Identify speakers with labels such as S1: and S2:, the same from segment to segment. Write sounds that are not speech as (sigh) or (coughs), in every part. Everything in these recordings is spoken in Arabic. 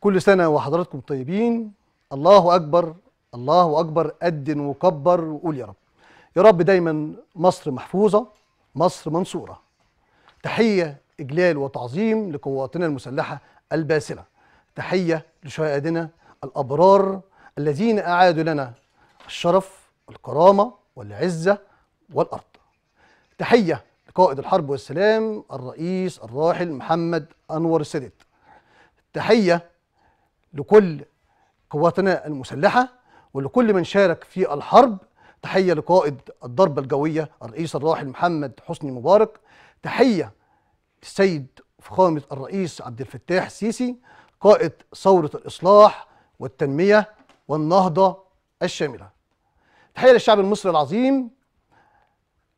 S1: كل سنة وحضراتكم طيبين الله أكبر الله أكبر أدن وكبر وقول يا رب يا رب دايما مصر محفوظة مصر منصورة تحية إجلال وتعظيم لقواتنا المسلحة الباسلة تحية لشهدائنا الأبرار الذين أعادوا لنا الشرف والكرامة والعزة والأرض تحية لقائد الحرب والسلام الرئيس الراحل محمد أنور السادات تحية لكل قواتنا المسلحة ولكل من شارك في الحرب تحية لقائد الضربة الجوية الرئيس الراحل محمد حسني مبارك تحية للسيد فخامة الرئيس عبد الفتاح السيسي قائد ثورة الإصلاح والتنمية والنهضة الشاملة تحية للشعب المصري العظيم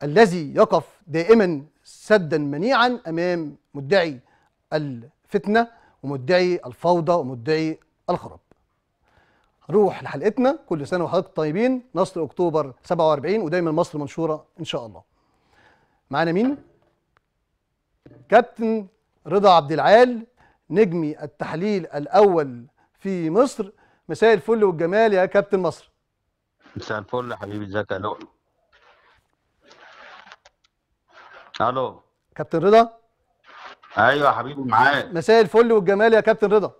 S1: الذي يقف دائما سدا منيعا أمام مدعي الفتنة ومدعي الفوضى ومدعي الخراب روح لحلقتنا كل سنه وحضرتك طيبين نصر اكتوبر 47 ودايما مصر منشوره ان شاء الله معانا مين كابتن رضا عبد العال نجمي التحليل الاول في مصر مساء الفل والجمال يا كابتن مصر
S2: مساء الفل يا حبيبي ازيك يا لؤلؤ الو
S1: كابتن رضا
S2: ايوه يا حبيبي معاك
S1: مساء الفل والجمال يا كابتن رضا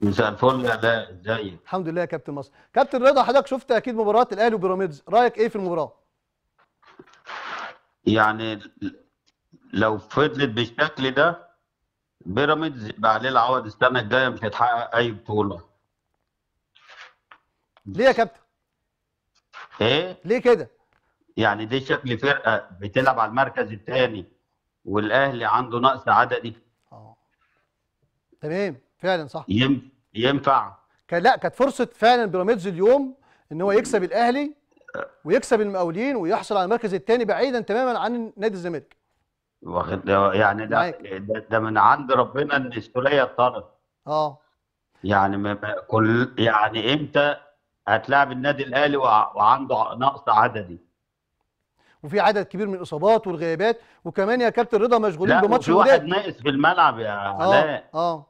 S2: مساء الفل يا لا ازيك
S1: الحمد لله يا كابتن مصر كابتن رضا حضرتك شفت اكيد مباراه الاهلي وبيراميدز رايك ايه في المباراه
S2: يعني لو فضلت بالشكل ده بيراميدز يبقى عليه العوض السنه الجايه مش هيتحقق اي بطوله ليه يا كابتن ايه ليه كده يعني دي شكل فرقه بتلعب على المركز الثاني والاهلي عنده نقص عددي اه
S1: تمام فعلا صح يم... ينفع كان لا كانت فرصه فعلا بيراميدز اليوم ان هو يكسب الاهلي ويكسب المقاولين ويحصل على المركز الثاني بعيدا تماما عن نادي الزمالك
S2: واخد يعني ده, ده, ده من عند ربنا ان السوليه اتطرد اه يعني ما كل يعني امتى هتلاعب النادي الاهلي وعنده نقص عددي
S1: وفي عدد كبير من الاصابات والغيابات وكمان يا كابتن رضا مشغولين بماتش الوداد في واحد ناقص
S2: في الملعب يا آه، علاء اه اه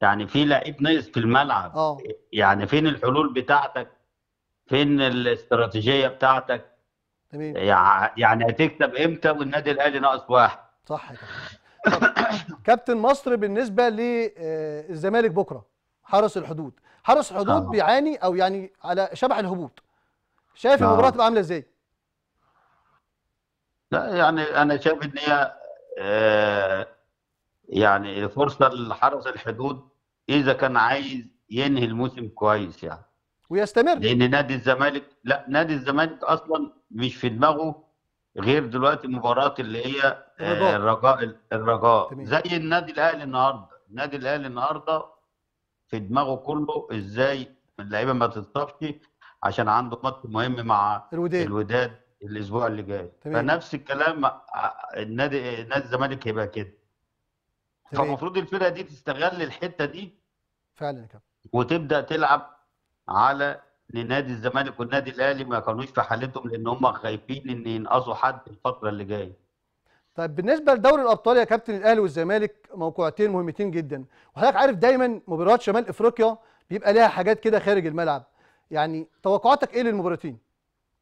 S2: يعني في لعيب ناقص في الملعب اه يعني فين الحلول بتاعتك فين الاستراتيجيه بتاعتك تمام يعني هتكسب امتى والنادي الاهلي ناقص واحد
S1: صح (coughs) كابتن مصر بالنسبه للزمالك آه، بكره حرس الحدود حرس الحدود آه. بيعاني او يعني على شبح الهبوط شايف آه. المباراه تبقى عامله ازاي لا يعني
S2: انا شايف ان هي آه، يعني فرصه لحرس الحدود اذا كان عايز ينهي الموسم كويس يعني ويستمر لان نادي الزمالك لا نادي الزمالك اصلا مش في دماغه غير دلوقتي مباراه اللي هي آه، الرجاء الرجاء زي النادي الاهلي النهارده النادي الاهلي النهارده في دماغه كله ازاي اللعيبه ما تتصابش عشان عنده ماتش مهم مع الوداد, الوداد الاسبوع اللي جاي تمام. فنفس الكلام النادي نادي الزمالك هيبقى كده فالمفروض الفرقه دي تستغل الحته دي فعلا يا كابتن وتبدا تلعب على لنادي نادي الزمالك والنادي الاهلي ما كانوش في حالتهم لان هم خايفين ان ينقصوا حد الفتره اللي جايه.
S1: طيب بالنسبه لدوري الابطال يا كابتن الاهلي والزمالك موقعتين مهمتين جدا وحضرتك عارف دايما مباريات شمال افريقيا بيبقى لها حاجات كده خارج الملعب يعني توقعاتك ايه للمباراتين؟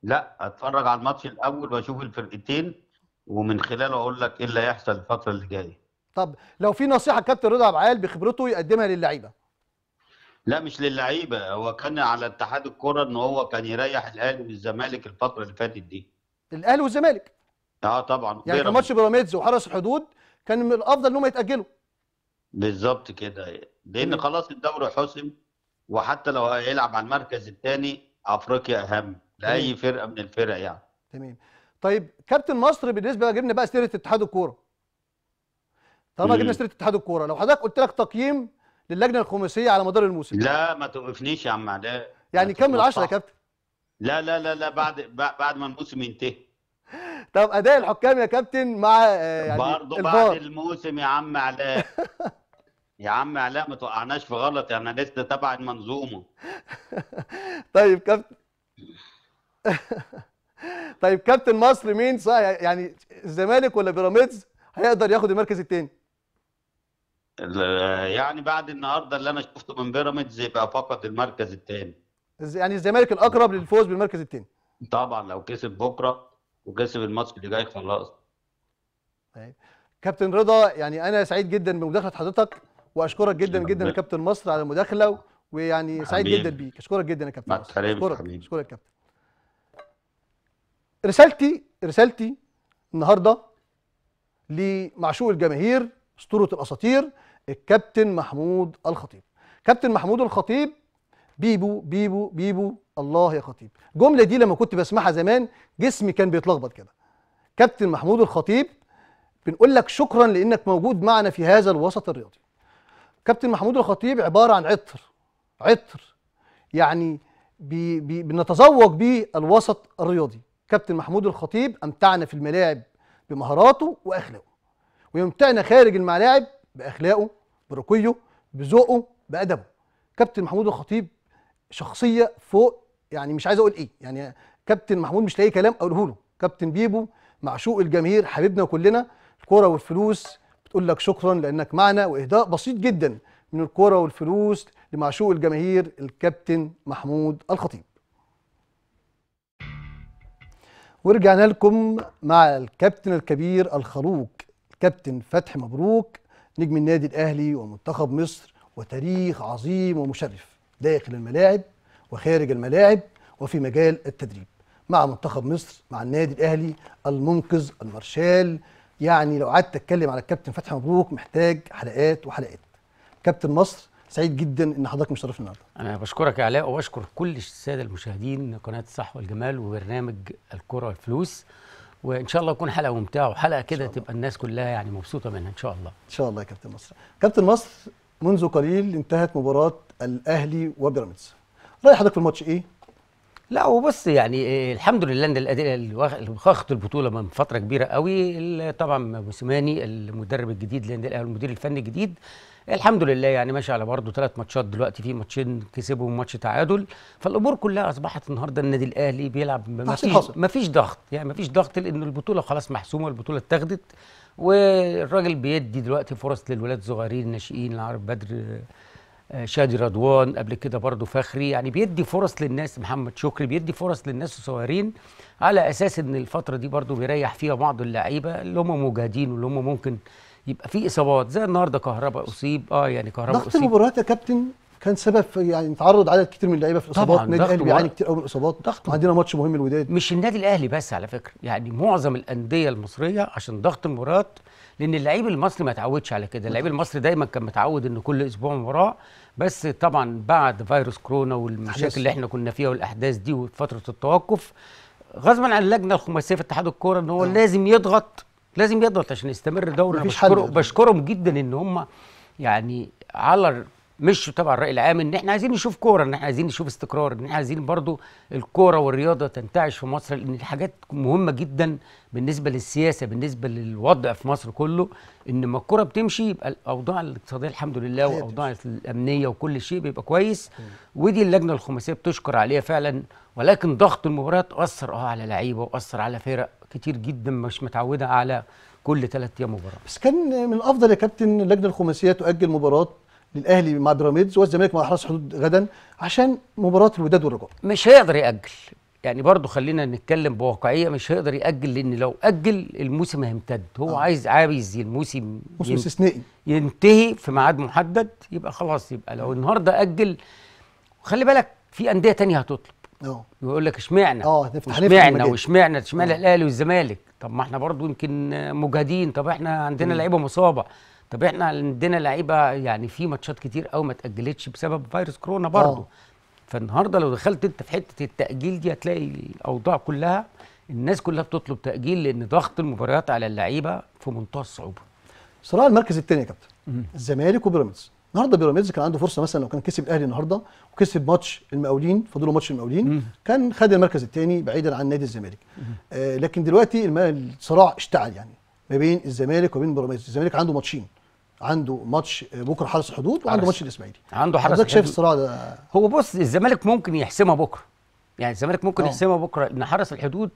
S2: لا اتفرج على الماتش الاول واشوف الفرقتين ومن خلاله اقول لك ايه اللي هيحصل الفتره اللي جايه
S1: طب لو في نصيحه كابتن رضا العال بخبرته يقدمها للعيبه
S2: لا مش للعيبه هو كان على اتحاد الكره ان هو كان يريح الاهلي والزمالك الفتره اللي فاتت دي
S1: الاهلي والزمالك اه طبعا يعني كان ماتش بيراميدز وحرس الحدود كان من الافضل ان هم يتاجلوا
S2: بالظبط كده لان خلاص الدوري حسم وحتى لو هيلعب على المركز الثاني افريقيا اهم لاي فرقه من الفرق يعني
S1: تمام طيب كابتن مصر بالنسبه جبنا بقى سيره اتحاد الكوره طالما جبنا سيره اتحاد الكوره لو حضرتك قلت لك تقييم للجنه الخماسيه على مدار الموسم لا
S2: ما توقفنيش يا عم علاء
S1: يعني كمل 10 يا كابتن
S2: لا لا لا لا بعد بعد ما الموسم ينتهي
S1: (laughs) طب اداء الحكام يا كابتن مع آه، يعني برضه بعد
S2: الموسم يا عم علاء (laughs) يا عم علاء ما توقعناش في غلط احنا يعني لسه تبع المنظومه
S1: (laughs) طيب كابتن (laughs) طيب كابتن مصر مين صح يعني الزمالك ولا بيراميدز هيقدر ياخد المركز الثاني
S2: يعني بعد النهارده اللي انا شفته من بيراميدز يبقى فقط المركز الثاني
S1: يعني الزمالك الاقرب
S2: للفوز بالمركز الثاني طبعا لو كسب بكره وكسب الماتش اللي جاي خلاص
S1: طيب كابتن رضا يعني انا سعيد جدا بمداخله حضرتك واشكرك جدا جدا يا كابتن مصر على المداخله ويعني سعيد جدا بيك اشكرك جدا يا كابتن مصر اشكرك اشكرك يا كابتن رسالتي رسالتي النهارده لمعشوق الجماهير اسطوره الاساطير الكابتن محمود الخطيب كابتن محمود الخطيب بيبو بيبو بيبو الله يا خطيب الجمله دي لما كنت بسمعها زمان جسمي كان بيتلخبط كده كابتن محمود الخطيب بنقول لك شكرا لانك موجود معنا في هذا الوسط الرياضي كابتن محمود الخطيب عباره عن عطر عطر يعني بي بي بنتذوق بيه الوسط الرياضي كابتن محمود الخطيب امتعنا في الملاعب بمهاراته واخلاقه ويمتعنا خارج الملاعب باخلاقه برقيه بذوقه بادبه كابتن محمود الخطيب شخصيه فوق يعني مش عايز اقول ايه يعني كابتن محمود مش لاقي كلام اقوله له كابتن بيبو معشوق الجماهير حبيبنا كلنا الكوره والفلوس بتقول لك شكرا لانك معنا واهداء بسيط جدا من الكوره والفلوس لمعشوق الجماهير الكابتن محمود الخطيب ورجعنا لكم مع الكابتن الكبير الخروج الكابتن فتحي مبروك نجم النادي الاهلي ومنتخب مصر وتاريخ عظيم ومشرف داخل الملاعب وخارج الملاعب وفي مجال التدريب مع منتخب مصر مع النادي الاهلي المنقذ المارشال يعني لو قعدت اتكلم على الكابتن فتحي مبروك محتاج حلقات وحلقات كابتن مصر سعيد جدا ان حضرتك مشرفنا النهارده
S3: انا بشكرك يا علاء وبشكر كل الساده المشاهدين قناه الصح والجمال وبرنامج الكره والفلوس وان شاء الله تكون حلقه ممتعه
S1: وحلقه كده تبقى الناس كلها يعني مبسوطه منها ان شاء الله ان شاء الله يا كابتن مصر كابتن مصر منذ قليل انتهت مباراه الاهلي وبيراميدز راي حضرتك في الماتش ايه
S3: لا وبص يعني آه، الحمد لله ان الاداء اللي البطوله من فتره كبيره قوي طبعا موسيماني المدرب الجديد للنادي الاهلي المدير الفني الجديد الحمد لله يعني ماشي على برضه ثلاث ماتشات دلوقتي في ماتشين كسبوا وماتش تعادل فالامور كلها اصبحت النهارده النادي الاهلي بيلعب ما فيش ما فيش ضغط يعني ما فيش ضغط لان البطوله خلاص محسومه البطوله اتاخدت والراجل بيدي دلوقتي فرص للولاد الصغيرين الناشئين العرب بدر آه، شادي رضوان قبل كده برضه فخري يعني بيدي فرص للناس محمد شكري بيدي فرص للناس الصغيرين على اساس ان الفتره دي برضه بيريح فيها بعض اللعيبه اللي هم مجاهدين واللي هم ممكن يبقى في اصابات زي النهارده كهرباء اصيب اه يعني كهرباء ضغط
S1: المباريات يا كابتن كان سبب في يعني تعرض عدد كتير من اللعيبه في الاصابات النادي الاهلي بيعاني كتير قوي من الاصابات ضغط عندنا ماتش مهم الوداد
S3: مش النادي الاهلي بس على فكره يعني معظم الانديه المصريه عشان ضغط المباريات لان اللعيب المصري ما اتعودش على كده اللعيب المصري دايما كان متعود ان كل اسبوع مباراه بس طبعا بعد فيروس كورونا والمشاكل اللي احنا كنا فيها والاحداث دي وفتره التوقف غصبا عن اللجنه الخماسيه في اتحاد الكوره ان هو آه. لازم يضغط لازم يضغط عشان يستمر دوري بشكر بشكرهم جدا ان هم يعني على مشوا تبع الراي العام ان احنا عايزين نشوف كوره ان احنا عايزين نشوف استقرار ان احنا عايزين برضو الكوره والرياضه تنتعش في مصر لان الحاجات مهمه جدا بالنسبه للسياسه بالنسبه للوضع في مصر كله ان ما الكوره بتمشي يبقى الاوضاع الاقتصاديه الحمد لله والاوضاع الامنيه وكل شيء بيبقى كويس ودي اللجنه الخماسيه بتشكر عليها فعلا ولكن ضغط المباريات اثر اه على لعيبه واثر على فرق كتير جدا مش متعوده على
S1: كل ثلاث ايام مباراه بس كان من الافضل يا كابتن اللجنه الخماسيه تؤجل مباراه للاهلي مع بيراميدز والزمالك مع احرس حدود غدا عشان مباراه الوداد والرجاء مش هيقدر ياجل
S3: يعني برضه خلينا نتكلم بواقعيه مش هيقدر ياجل لان لو اجل الموسم هيمتد هو آه. عايز عايز الموسم موسم استثنائي ينتهي في ميعاد محدد يبقى خلاص يبقى لو النهارده اجل خلي بالك في انديه تانية هتطلب اه يقول لك اشمعنى اه نفتح اشمعنى واشمعنى اشمعنى اه. الاهلي والزمالك طب ما احنا برضو يمكن مجاهدين طب احنا عندنا لعيبه مصابه طب احنا عندنا لعيبه يعني في ماتشات كتير قوي ما اتاجلتش بسبب فيروس كورونا برضو أوه. فالنهارده لو دخلت انت في حته التاجيل دي هتلاقي الاوضاع كلها الناس كلها بتطلب تاجيل لان ضغط المباريات على
S1: اللعيبه في منتهى الصعوبه صراع المركز الثاني يا كابتن الزمالك وبيراميدز النهارده بيراميدز كان عنده فرصه مثلا لو كان كسب الاهلي النهارده وكسب ماتش المقاولين فاضل ماتش المقاولين كان خد المركز الثاني بعيدا عن نادي الزمالك آه لكن دلوقتي الصراع اشتعل يعني ما بين الزمالك وبين بيراميدز الزمالك عنده ماتشين عنده ماتش آه، بكره حرس الحدود وعنده ماتش الاسماعيلي عنده حرس حضرتك شايف الصراع ده هو بص الزمالك ممكن يحسمها بكره يعني
S3: الزمالك ممكن أوه. يحسمها بكره ان حرس الحدود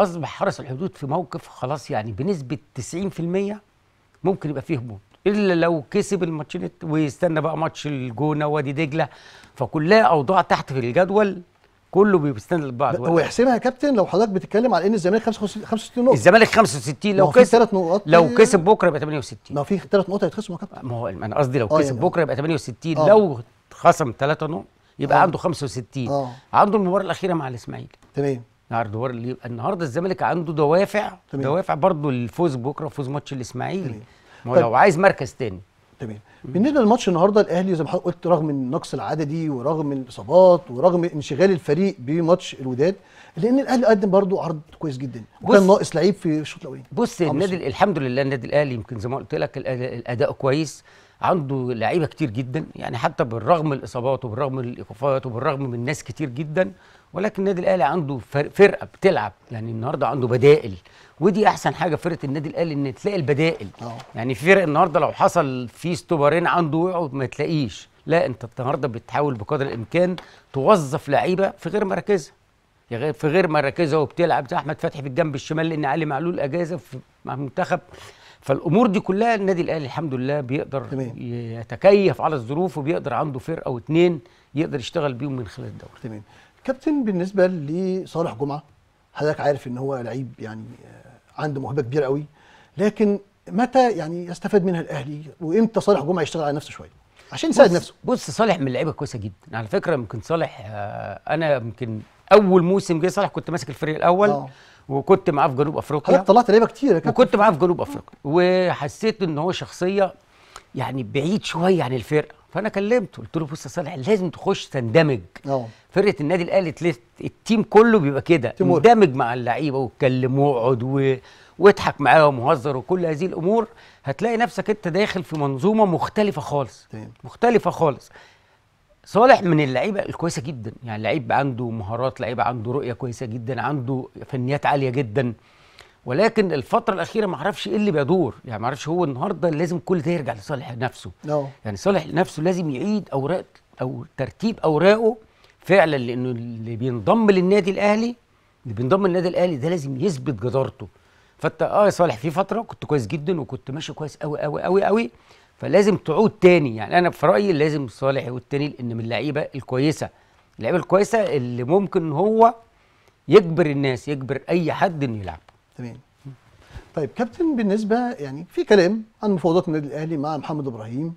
S3: اصبح حرس الحدود في موقف خلاص يعني بنسبه 90% ممكن يبقى فيه هبوط الا لو كسب الماتشين ويستنى بقى ماتش الجونه وادي دجله فكلها اوضاع تحت في الجدول كله بيستنى لبعض هو
S1: يحسبها يا كابتن لو حضرتك بتتكلم على ان الزمالك 65 نقطه الزمالك 65 لو كسب ثلاث نقط لو كسب
S3: بكره يبقى 68 ما في
S1: ثلاث نقط هيتخصموا يا
S3: كابتن ما هو انا قصدي لو آه، كسب يعني. بكره يبقى 68 آه. لو خصم ثلاثة نقط يبقى أوه. عنده 65 أوه. عنده المباراه الاخيره مع الاسماعيلي تمام النهارده النهارده الزمالك عنده دوافع تمام. دوافع برضه الفوز بكره وفوز ماتش الاسماعيلي ما هو لو عايز مركز تاني تمام
S1: بالنسبه للماتش النهارده الاهلي زي ما حضرتك قلت رغم النقص العددي ورغم الاصابات ورغم انشغال الفريق بماتش الوداد لان الاهلي قدم برضه عرض كويس جدا وكان ناقص لعيب في الشوط الاولاني بص النادي
S3: الحمد لله النادي الاهلي يمكن زي ما قلت لك الاداء كويس عنده لعيبه كتير جدا يعني حتى بالرغم الاصابات وبالرغم من الايقافات وبالرغم من ناس كتير جدا ولكن النادي الاهلي عنده فرقه بتلعب يعني النهارده عنده بدائل ودي احسن حاجه فرقه النادي الاهلي ان تلاقي البدائل أوه. يعني فرق النهارده لو حصل في ستوبرين عنده وقعوا ما تلاقيش لا انت النهارده بتحاول بقدر الامكان توظف لعيبه في غير مراكزها في غير مراكزها وبتلعب زي احمد فتحي في الجنب الشمال لان علي معلول اجازه مع المنتخب فالامور دي كلها النادي الاهلي الحمد لله بيقدر تمام. يتكيف على الظروف وبيقدر عنده فرقه واثنين يقدر يشتغل بيهم من خلال الدوري تمام
S1: كابتن بالنسبه لصالح جمعه حضرتك عارف ان هو لعيب يعني آه، عنده موهبه كبيره قوي لكن متى يعني يستفاد منها الاهلي وامتى صالح جمعه يشتغل على نفسه شويه عشان يساعد نفسه
S3: بص صالح من اللعيبه كويسه جدا على فكره يمكن صالح آه انا يمكن اول موسم جه صالح كنت ماسك الفريق الاول أوه. وكنت معاه في جنوب افريقيا حضرتك طلعت لعيبه كتير وكنت معاه في جنوب افريقيا وحسيت ان هو شخصيه يعني بعيد شويه عن الفرقه فانا كلمته قلت له بص يا صالح لازم تخش تندمج اه. فرقه النادي الاهلي التيم كله بيبقى كده اندمج مع اللعيبه واتكلم واقعد واضحك معاهم وهزر وكل هذه الامور هتلاقي نفسك انت داخل في منظومه مختلفه خالص تمام. مختلفه خالص صالح من اللعيبه الكويسه جدا يعني لعيب عنده مهارات لعيب عنده رؤيه كويسه جدا عنده فنيات عاليه جدا ولكن الفتره الاخيره ما اعرفش ايه اللي بيدور يعني ما اعرفش هو النهارده لازم كل ده يرجع لصالح نفسه no. يعني صالح نفسه لازم يعيد اوراق او ترتيب اوراقه فعلا لانه اللي بينضم للنادي الاهلي اللي بينضم للنادي الاهلي ده لازم يثبت جدارته فانت اه يا صالح في فتره كنت كويس جدا وكنت ماشي كويس قوي قوي قوي قوي فلازم تعود تاني يعني انا في رايي لازم صالح يعود تاني لان من اللعيبه الكويسه اللعيبه الكويسه اللي ممكن هو يجبر الناس يجبر اي حد انه يلعب
S1: تمام طيب كابتن بالنسبه يعني في كلام عن مفاوضات النادي الاهلي مع محمد ابراهيم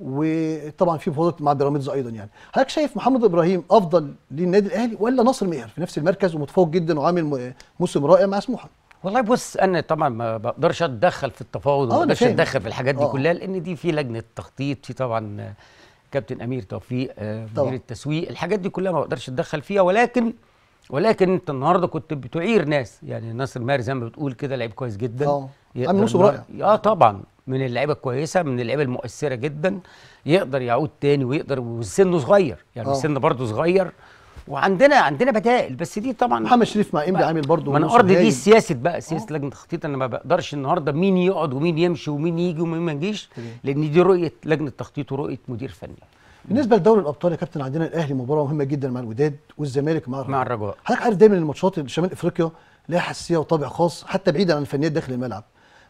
S1: وطبعا في مفاوضات مع بيراميدز ايضا يعني حضرتك شايف محمد ابراهيم افضل للنادي الاهلي ولا ناصر ماهر في نفس المركز ومتفوق جدا وعامل موسم رائع مع سموحه
S3: والله بص انا طبعا ما بقدرش اتدخل في التفاوض وما آه، بقدرش اتدخل في الحاجات دي أوه. كلها لان دي في لجنه تخطيط في طبعا كابتن امير توفيق آه، مدير التسويق الحاجات دي كلها ما بقدرش اتدخل فيها ولكن ولكن انت النهارده كنت بتعير ناس يعني ناصر ماهر زي ما بتقول كده لعيب كويس جدا اه عامل موسم رائع اه طبعا من اللعيبه الكويسه من اللعيبه المؤثره جدا يقدر يعود تاني ويقدر وسنه صغير يعني اه. سنه برضه صغير وعندنا عندنا بدائل بس
S1: دي طبعا محمد شريف مع امبي عامل برضه ما انا دي سياسه
S3: بقى سياسه اه. لجنه التخطيط انا ما بقدرش النهارده مين يقعد ومين يمشي ومين يجي ومين ما يجيش لان دي رؤيه لجنه التخطيط ورؤيه مدير فني
S1: بالنسبه لدوري الابطال يا كابتن عندنا الاهلي مباراه مهمه جدا مع الوداد والزمالك مع الرجاء مع الرجاء حضرتك عارف دايما الماتشات شمال افريقيا لها حساسيه وطابع خاص حتى بعيدا عن الفنيات داخل الملعب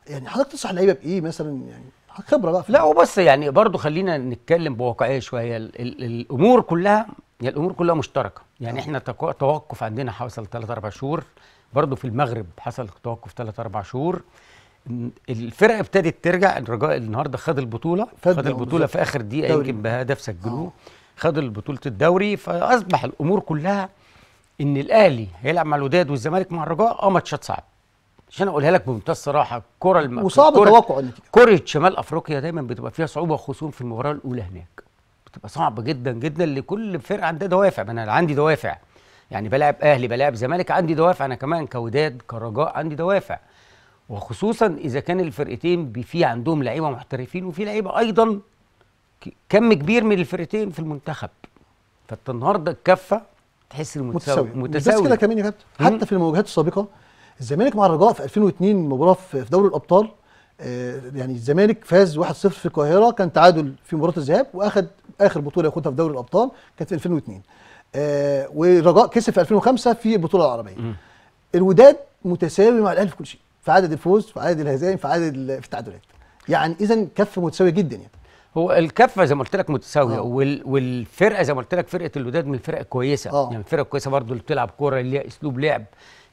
S1: يعني حضرتك تنصح اللعيبه بايه مثلا يعني خبره بقى
S3: لا وبس يعني برضو خلينا نتكلم بواقعيه شويه الـ الـ الامور كلها يعني الامور كلها مشتركه يعني احنا توقف عندنا حصل ثلاث اربع شهور برضو في المغرب حصل توقف ثلاث اربع شهور الفرقه ابتدت ترجع الرجاء النهارده خد البطوله خد البطوله في اخر دقيقه يمكن بهدف سجلوه خد البطوله الدوري فاصبح الامور كلها ان الاهلي هيلعب مع الوداد والزمالك مع الرجاء اه ماتشات صعب عشان اقولها لك بمنتهى الصراحه الكره الم... وصعب توقع كره شمال افريقيا دايما بتبقى فيها صعوبه خصوصا في المباراه الاولى هناك بتبقى صعبه جدا جدا لكل فرقه عندها دوافع انا عندي دوافع يعني بلاعب اهلي بلاعب زمالك عندي دوافع انا كمان كوداد كرجاء عندي دوافع وخصوصا اذا كان الفرقتين في عندهم لعيبه محترفين وفي لعيبه ايضا كم كبير من الفرقتين في المنتخب فانت النهارده الكفه تحس المتساوي متساوي بس
S1: كده كمان يا كابتن حتى في المواجهات السابقه الزمالك مع الرجاء في 2002 مباراه في دوري الابطال آه، يعني الزمالك فاز 1-0 في القاهره كان تعادل في مباراه الذهاب واخد اخر بطوله ياخدها في دوري الابطال كانت في 2002 آه، والرجاء كسب في 2005 في البطوله العربيه الوداد متساوي مع الاهلي في كل شيء في عدد الفوز في عدد الهزائم في عدد في التعادلات يعني اذا كف متساويه جدا يعني
S3: هو الكفه زي ما قلت لك متساويه آه. وال والفرقه زي ما قلت لك فرقه الوداد من الفرق الكويسه أوه. يعني الفرقه الكويسه برضو اللي بتلعب كوره اللي ليها اسلوب لعب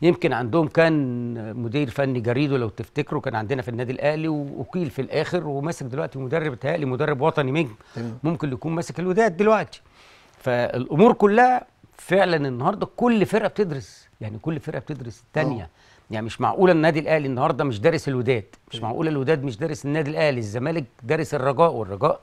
S3: يمكن عندهم كان مدير فني جريدو لو تفتكروا كان عندنا في النادي الاهلي واقيل في الاخر وماسك دلوقتي مدرب تهالي مدرب وطني من ممكن يكون ماسك الوداد دلوقتي فالامور كلها فعلا النهارده كل فرقه بتدرس يعني كل فرقه بتدرس الثانيه آه. يعني مش معقوله النادي الاهلي النهارده مش دارس الوداد مش معقوله الوداد مش دارس النادي الاهلي الزمالك دارس الرجاء والرجاء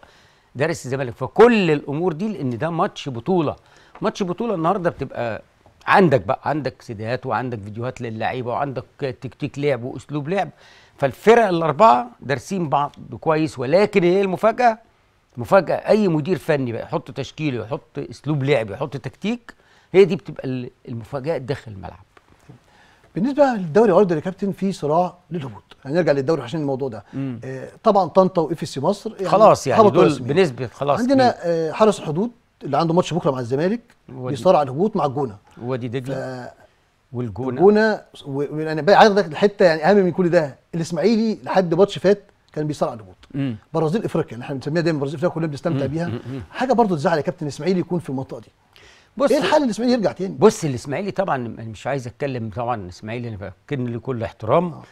S3: دارس الزمالك فكل الامور دي لان ده ماتش بطوله ماتش بطوله النهارده بتبقى عندك بقى عندك سيديهات وعندك فيديوهات للعيبه وعندك تكتيك لعب واسلوب لعب فالفرق الاربعه دارسين بعض كويس ولكن هي إيه المفاجاه مفاجاه اي مدير فني بقى يحط تشكيله يحط اسلوب لعب يحط تكتيك هي دي بتبقى المفاجاه
S1: داخل الملعب بالنسبه للدوري الاردني يا كابتن في صراع للهبوط هنرجع يعني للدوري عشان الموضوع ده آه طبعا طنطا واف سي مصر يعني خلاص يعني دول بنسبه
S3: خلاص عندنا
S1: آه حرس الحدود اللي عنده ماتش بكره مع الزمالك بيصارع الهبوط مع الجونه وادي دجله
S3: والجونه الجونه
S1: وانا يعني عايز لك الحته يعني اهم من كل ده الاسماعيلي لحد ماتش فات كان بيصارع الهبوط برازيل افريقيا احنا بنسميها دايما برازيل افريقيا كلنا بنستمتع بيها حاجه برضو تزعل يا كابتن الاسماعيلي يكون في المنطقه دي بص ايه الحل الاسماعيلي يرجع تاني بص الاسماعيلي طبعا
S3: مش عايز اتكلم طبعا الاسماعيلي انا بكن كل احترام آه,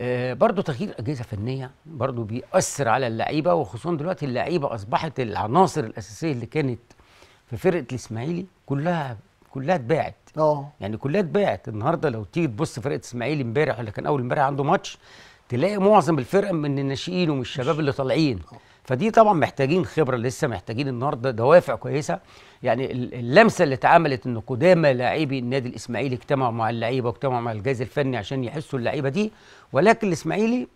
S3: آه، برضه تغيير اجهزه فنيه برضه بيأثر على اللعيبه وخصوصا دلوقتي اللعيبه اصبحت العناصر الاساسيه اللي كانت في فرقه الاسماعيلي كلها كلها اتباعت اه يعني كلها اتباعت النهارده لو تيجي تبص فرقه الاسماعيلي امبارح ولا كان اول امبارح عنده ماتش تلاقي معظم الفرقه من الناشئين ومن الشباب اللي طالعين أوه. فدي طبعا محتاجين خبره لسه محتاجين النهارده دوافع كويسه يعني اللمسه اللي اتعملت ان قدامى لاعبي النادي الاسماعيلي اجتمعوا مع اللعيبه واجتمعوا مع الجهاز الفني عشان يحسوا اللعيبه دي ولكن الاسماعيلي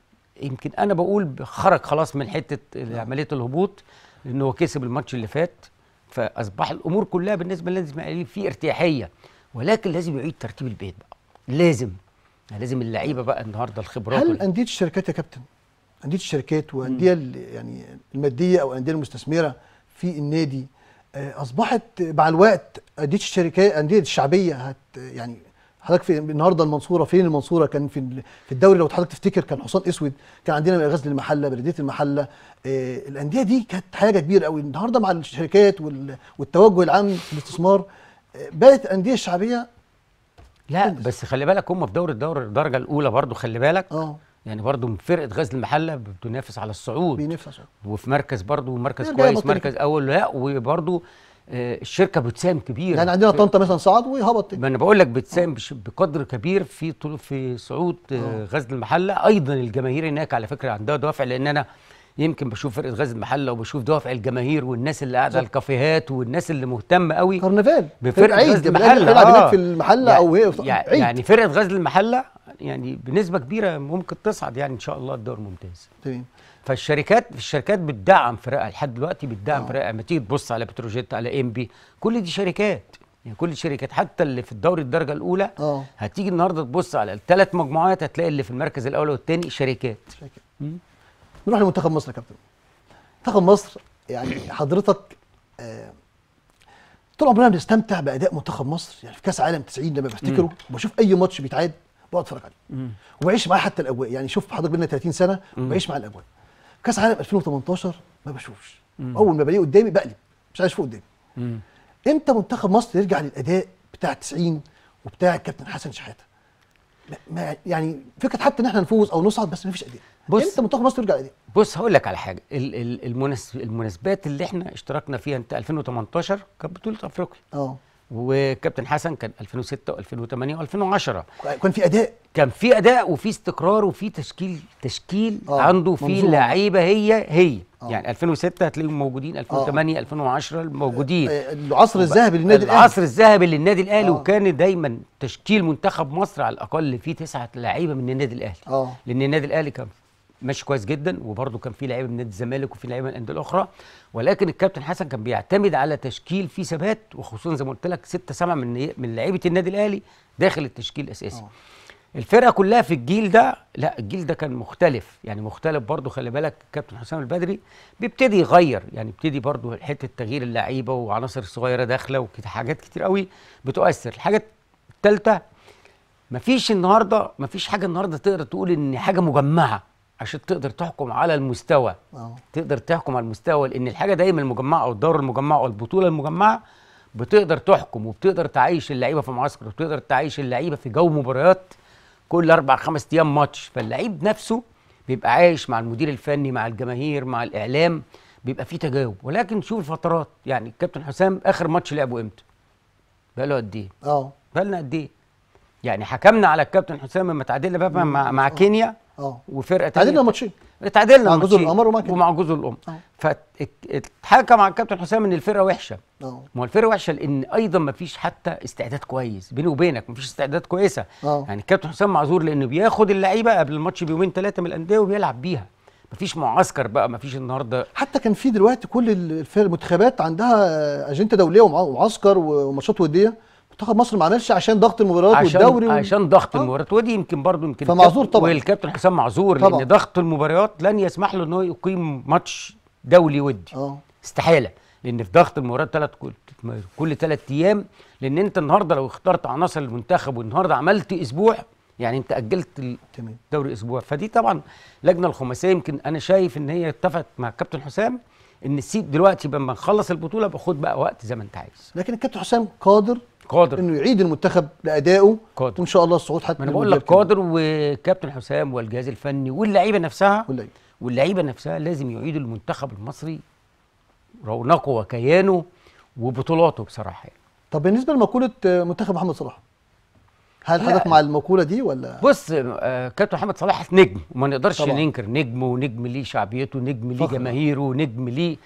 S3: يمكن انا بقول خرج خلاص من حته نعم. عمليه الهبوط لان هو كسب الماتش اللي فات فاصبح الامور كلها بالنسبه للنادي الاسماعيلي في ارتياحيه ولكن لازم يعيد ترتيب البيت بقى لازم يعني لازم اللعيبه نعم. بقى النهارده الخبرات هل
S1: انديه الشركات يا كابتن انديه الشركات وانديه يعني الماديه او الانديه المستثمره في النادي آه، اصبحت مع الوقت انديه الشركات انديه الشعبيه هت يعني حضرتك في النهارده المنصوره فين المنصوره كان في في الدوري لو حضرتك تفتكر كان حصان اسود كان عندنا غزل المحله بلديه المحله آه الانديه دي كانت حاجه كبيره قوي النهارده مع الشركات والتوجه العام في الاستثمار آه بقت انديه شعبيه لا
S3: بس خلي بالك هم في دوري الدوري الدرجه الاولى برضو خلي بالك اه يعني برضه فرقه غزل المحله بتنافس على الصعود بينافس وفي مركز برضه مركز كويس مركز اول لا وبرضه آه، الشركه بتساهم كبير يعني عندنا طنطا مثلا صعد وهبط ما انا بقول لك بتساهم بقدر كبير في في صعود آه، آه. غزل المحله ايضا الجماهير هناك على فكره عندها دوافع لان انا يمكن بشوف فرقه غزل المحله وبشوف دوافع الجماهير والناس اللي قاعده الكافيهات والناس اللي مهتمه قوي
S1: كرنفال بفرقه غزل المحله بيلعب في المحله يعني
S3: او هي يعني فرقه غزل المحله يعني بنسبه كبيره ممكن تصعد يعني ان شاء الله الدور الممتاز تمام فالشركات الشركات بتدعم فرقها لحد دلوقتي بتدعم آه. فرقها لما تيجي تبص على بتروجيت على ام بي كل دي شركات يعني كل الشركات حتى اللي في الدوري الدرجه
S1: الاولى أوه.
S3: هتيجي النهارده تبص على الثلاث مجموعات هتلاقي اللي في المركز الاول والثاني شركات شركات
S1: نروح لمنتخب مصر يا كابتن منتخب مصر يعني حضرتك آه طول عمرنا بنستمتع باداء منتخب مصر يعني في كاس عالم 90 لما بفتكره وبشوف اي ماتش بيتعاد بقعد اتفرج عليه وبعيش معاه حتى الاجواء يعني شوف حضرتك بينا 30 سنه وبعيش مع الاجواء كاس عالم 2018 ما بشوفش اول ما بلاقيه قدامي بقلب مش عايز فوق قدامي امتى منتخب مصر يرجع للاداء بتاع 90 وبتاع الكابتن حسن شحاته ما يعني فكره حتى ان احنا نفوز او نصعد بس ما فيش اداء بص امتى منتخب مصر
S3: يرجع لإيه؟ بص هقول لك على حاجه المناسبات اللي احنا اشتركنا فيها انت 2018 كانت بطوله افريقيا اه وكابتن حسن كان 2006 و2008 و2010 كان في اداء كان في اداء وفي استقرار وفي تشكيل تشكيل
S1: آه عنده في لعيبه
S3: هي هي آه يعني 2006 هتلاقيهم موجودين 2008 آه 2010 موجودين آه، آه، العصر الذهبي للنادي الاهلي العصر الذهبي للنادي الاهلي آه وكان دايما تشكيل منتخب مصر على الاقل فيه تسعه لعيبه من النادي الاهلي آه لان النادي الاهلي كان ماشي كويس جدا وبرده كان في لعيبه من نادي الزمالك وفي لعيبه من الانديه الاخرى ولكن الكابتن حسن كان بيعتمد على تشكيل فيه ثبات وخصوصا زي ما قلت لك ست سبعة من من لعيبه النادي الاهلي داخل التشكيل الاساسي أوه. الفرقه كلها في الجيل ده لا الجيل ده كان مختلف يعني مختلف برده خلي بالك الكابتن حسام البدري بيبتدي يغير يعني بيبتدي برده حته تغيير اللعيبه وعناصر صغيره داخله وحاجات كتير قوي بتؤثر الحاجه الثالثه مفيش النهارده مفيش حاجه النهارده تقدر تقول ان حاجه مجمعه عشان تقدر تحكم على المستوى أوه. تقدر تحكم على المستوى لان الحاجه دايما المجمعه او الدور المجمع او البطوله المجمعه بتقدر تحكم وبتقدر تعيش اللعيبه في معسكر وبتقدر تعيش اللعيبه في جو مباريات كل اربع خمس ايام ماتش فاللعيب نفسه بيبقى عايش مع المدير الفني مع الجماهير مع الاعلام بيبقى في تجاوب ولكن شوف الفترات يعني الكابتن حسام اخر ماتش لعبه امتى؟ بقى له قد ايه؟ اه بقى لنا قد ايه؟ يعني حكمنا على الكابتن حسام لما تعادلنا بقى مع, مع آه. كينيا اه وفرقه تانية تعادلنا ماتشين اتعادلنا مع جوز القمر ومع ومع جوز القمر فاتحكم على الكابتن حسام ان الفرقه وحشه اه ما الفرقه وحشه لان ايضا ما فيش حتى استعداد كويس بيني وبينك ما فيش استعداد كويسه أوه. يعني الكابتن حسام معذور لانه بياخد اللعيبه قبل الماتش بيومين ثلاثه من الانديه وبيلعب بيها ما فيش معسكر بقى ما فيش النهارده
S1: حتى كان في دلوقتي كل المنتخبات عندها اجنده دوليه ومعسكر وماتشات وديه منتخب مصر ما عملش عشان ضغط المباريات عشان والدوري و... عشان
S3: ضغط آه. المباريات ودي يمكن برضه يمكن فمعذور طبعا والكابتن حسام معذور طبعًا. لان ضغط المباريات لن يسمح له ان هو يقيم ماتش دولي ودي اه استحاله لان في ضغط المباريات ثلاث كل ثلاث ايام لان انت النهارده لو اخترت عناصر المنتخب والنهارده عملت اسبوع يعني انت اجلت الدوري اسبوع فدي طبعا لجنه الخماسيه يمكن انا شايف ان هي اتفقت مع الكابتن حسام ان السيد دلوقتي لما نخلص البطوله
S1: باخد بقى وقت زي ما انت عايز لكن الكابتن حسام قادر قادر انه يعيد المنتخب لادائه قادر وان شاء الله الصعود حتى ما انا بقول لك
S3: قادر وكابتن حسام والجهاز الفني واللعيبه نفسها واللعيبه نفسها لازم يعيدوا المنتخب المصري رونقه وكيانه وبطولاته بصراحه يعني.
S1: طب بالنسبه لمقوله منتخب محمد صلاح هل حضرتك مع المقوله دي ولا
S3: بص آه، كابتن محمد صلاح نجم وما نقدرش طبعا. ننكر نجمه ونجم ليه شعبيته نجم ليه جماهيره نجم ليه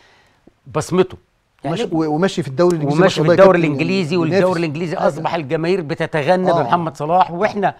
S3: بصمته يعني وماشي في الدوري الانجليزي وماشي في الدوري الانجليزي والدوري الانجليزي أيوة. اصبح الجماهير بتتغنى آه. بمحمد صلاح واحنا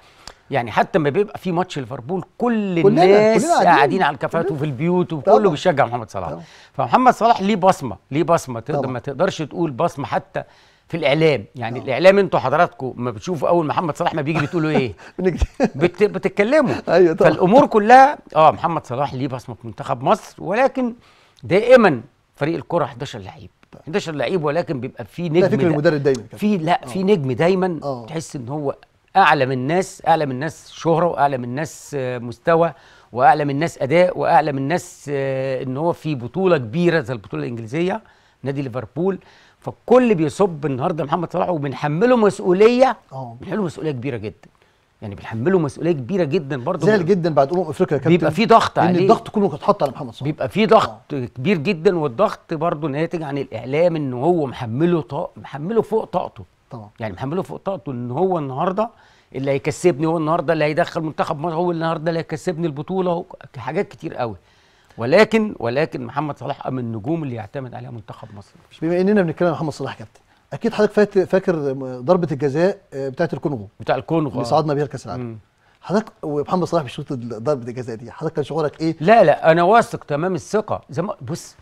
S3: يعني حتى ما بيبقى في ماتش ليفربول كل الناس قاعدين على الكافيهات وفي البيوت وكله بيشجع محمد صلاح طبعا. فمحمد صلاح ليه بصمه ليه بصمه تقدر ما تقدرش تقول بصمه حتى في الاعلام يعني طبعًا. الاعلام انتوا حضراتكم ما بتشوفوا اول محمد صلاح ما بيجي بتقولوا ايه (laughs) بت... بتتكلموا (laughs) أيوة طبعا. فالامور كلها اه محمد صلاح ليه بصمه في منتخب مصر ولكن دائما فريق الكره 11 لعيب 11 لعيب ولكن بيبقى في نجم فكر المدرب دايما في لا في آه. نجم دايما أوه. تحس ان هو اعلى من الناس اعلى من الناس شهره واعلى من الناس آه، مستوى واعلى من الناس اداء واعلى من الناس آه، ان هو في بطوله كبيره زي البطوله الانجليزيه نادي ليفربول فالكل بيصب النهارده محمد صلاح وبنحمله مسؤوليه بنحمله مسؤوليه كبيره جدا يعني بنحمله مسؤوليه كبيره جدا برضه سهل
S1: جدا بعد امم افريقيا يا كابتن بيبقى في ضغط عليه الضغط كله اتحط على
S3: محمد صلاح بيبقى في ضغط آه. كبير جدا والضغط برضه ناتج عن الاعلام ان هو محمله طاق محمله فوق طاقته طبعا يعني محمله فوق طاقته ان هو النهارده اللي هيكسبني هو النهارده اللي هيدخل منتخب مصر هو النهارده اللي هيكسبني البطوله حاجات كتير قوي ولكن ولكن محمد صلاح من النجوم اللي يعتمد عليها منتخب مصر
S1: بما اننا بنتكلم عن محمد صلاح كابتن اكيد حضرتك فاكر ضربه الجزاء آه، بتاعه الكونغو بتاع الكونغو اللي صعدنا بيها لكاس العالم حضرتك ومحمد صلاح بيشوط ضربه الجزاء دي حضرتك كان شعورك
S3: ايه لا لا انا واثق تمام الثقه زي ما بص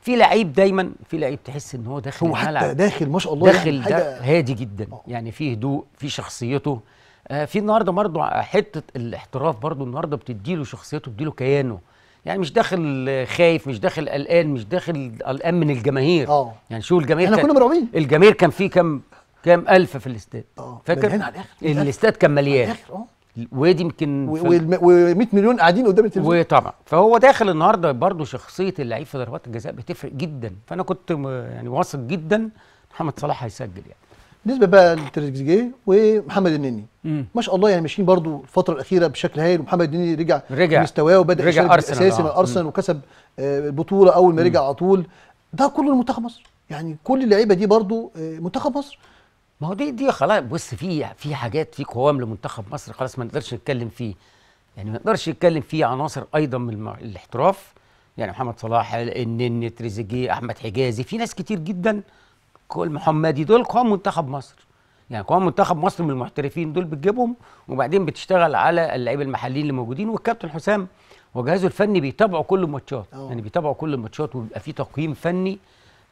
S3: في لعيب دايما في لعيب تحس ان هو داخل هو حتى داخل ما شاء الله يعني داخل يعني حاجة هادي جدا آه. يعني في هدوء في شخصيته آه في النهارده برضه حته الاحتراف برضه النهارده بتديله شخصيته بتديله كيانه يعني مش داخل خايف مش داخل قلقان مش داخل قلقان من الجماهير اه يعني شو الجماهير احنا كنا مرعوبين الجماهير كان فيه كام كام الف في الاستاد آه. فاكر الاستاد كان مليان آه. ودي يمكن و100 مليون قاعدين قدام التلفزيون وطبعا فهو داخل النهارده برضو شخصيه اللعيب في ضربات الجزاء بتفرق جدا فانا كنت يعني
S1: واثق جدا محمد صلاح هيسجل يعني بالنسبه بقى لتريزيجيه ومحمد النني ما شاء الله يعني ماشيين برضو الفتره الاخيره بشكل هايل ومحمد النني رجع رجع مستواه وبدا رجع اساسي من آه. ارسنال وكسب آه، البطوله اول ما رجع على طول ده كله لمنتخب مصر يعني كل اللعيبه دي برضو آه، منتخب مصر ما هو دي دي خلاص بص في في حاجات
S3: في قوام لمنتخب مصر خلاص ما نقدرش نتكلم فيه يعني ما نقدرش نتكلم فيه عناصر ايضا من الاحتراف يعني محمد صلاح النني تريزيجيه احمد حجازي في ناس كتير جدا كل محمدي دول قوام منتخب مصر يعني قوام منتخب مصر من المحترفين دول بتجيبهم وبعدين بتشتغل على اللعيبه المحليين اللي موجودين والكابتن حسام وجهازه الفني بيتابعوا كل الماتشات اه. يعني بيتابعوا كل الماتشات وبيبقى في تقييم فني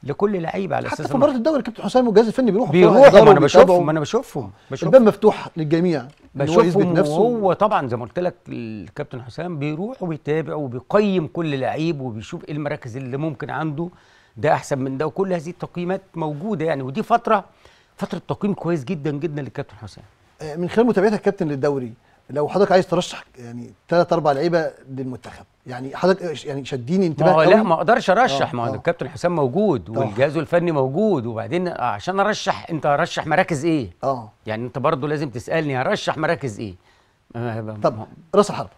S3: لكل لعيب
S1: على اساس حتى في مباراه الدوري الكابتن حسام والجهاز الفني بيروحوا بيروحوا ما انا بشوفهم انا بشوفهم الباب مفتوح للجميع بشوفهم نفسه هو
S3: طبعا زي ما قلت لك الكابتن حسام بيروح وبيتابع وبيقيم كل لعيب وبيشوف ايه المراكز اللي ممكن عنده ده احسن من ده وكل هذه التقييمات موجوده يعني ودي فتره فتره تقييم كويس جدا جدا للكابتن حسام
S1: آه، من خلال متابعتك كابتن للدوري لو حضرتك عايز ترشح يعني ثلاث اربع لعيبه للمنتخب يعني حضرتك يعني شديني انتباهك لا ما اقدرش ارشح آه، ما هو آه. الكابتن
S3: حسام موجود والجهاز الفني موجود وبعدين عشان ارشح انت هرشح مراكز ايه؟ اه يعني انت برضه لازم تسالني هرشح مراكز ايه؟ طب راس الحرب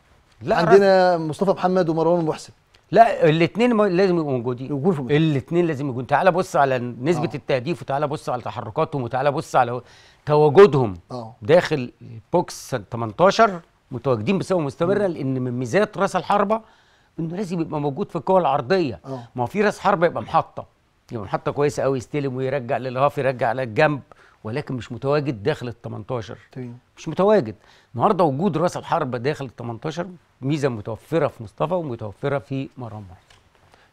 S1: لا عندنا رأس... مصطفى محمد
S3: ومروان محسن لا الاثنين لازم يبقوا موجودين الاثنين لازم يكون تعال بص على نسبه أوه. التهديف وتعال بص على تحركاتهم وتعال بص على تواجدهم أوه. داخل بوكس 18 متواجدين بصوره مستمره لان من ميزات راس الحربه انه لازم يبقى موجود في القوه العرضيه آه. ما هو في راس حربه يبقى محطه يبقى محطه كويسه قوي يستلم ويرجع للهاف يرجع على الجنب ولكن مش متواجد داخل ال 18 طيب. مش متواجد النهارده وجود راس الحربه داخل ال 18 ميزه متوفره في مصطفى ومتوفره في مرام محسن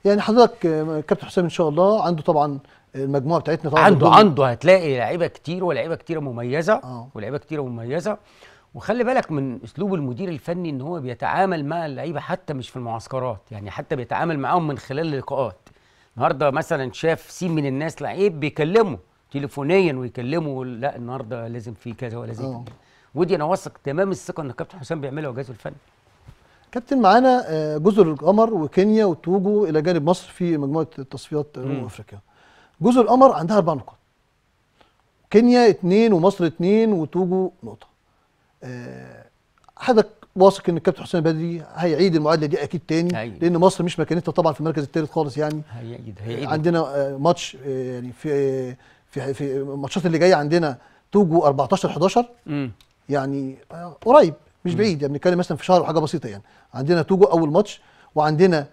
S1: يعني حضرتك آه، كابتن حسام ان شاء الله عنده طبعا المجموعه بتاعتنا طبعا عنده الدول. عنده
S3: هتلاقي لعيبه كتير ولاعيبه كتيره مميزه آه. ولاعيبه كتيره مميزه وخلي بالك من اسلوب المدير الفني ان هو بيتعامل مع اللعيبه حتى مش في المعسكرات يعني حتى بيتعامل معاهم من خلال اللقاءات النهارده مثلا شاف سين من الناس لعيب بيكلمه تليفونيا ويكلمه لا النهارده لازم في كذا ولازم آه. ودي انا واثق تمام الثقه ان الكابتن حسام بيعملها وجهازه الفني
S1: كابتن معانا آه، جزر القمر وكينيا وتوجو الى جانب مصر في مجموعه التصفيات امم افريقيا جزر القمر عندها اربع نقاط كينيا اثنين ومصر اثنين وتوجو نقطه آه، حضرتك واثق ان الكابتن حسين بدري هيعيد المعادله دي اكيد تاني هيعيد. لان مصر مش مكانتها طبعا في المركز الثالث خالص يعني
S3: هيعيد آه، هيعيد
S1: عندنا ماتش يعني في في في الماتشات اللي جايه عندنا توجو 14 11 امم يعني قريب مش بعيد يعني بنتكلم مثلا في شهر وحاجه بسيطه يعني عندنا توجو اول ماتش وعندنا